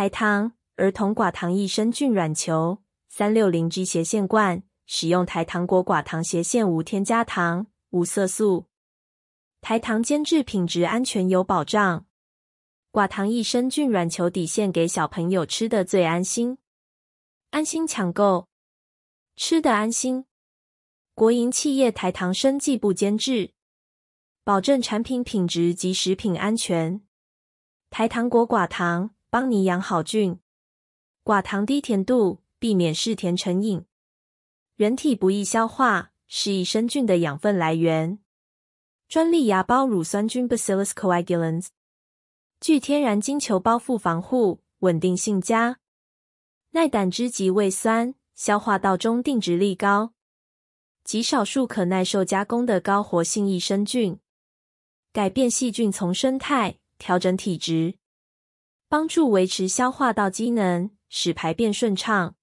台糖儿童寡糖益生菌软球，三六零 g 斜线罐，使用台糖果寡糖斜线，无添加糖，无色素。台糖监制，品质安全有保障。寡糖益生菌软球底线，给小朋友吃的最安心，安心抢购，吃的安心。国营企业台糖生技部监制，保证产品品质及食品安全。台糖果寡糖。帮你养好菌，寡糖低甜度，避免嗜甜成瘾，人体不易消化，是益生菌的养分来源。专利芽孢乳酸菌 Bacillus coagulans，具天然金球包覆防护，稳定性佳，耐胆汁及胃酸，消化道中定值力高，极少数可耐受加工的高活性益生菌，改变细菌从生态，调整体质。帮助维持消化道机能，使排便顺畅。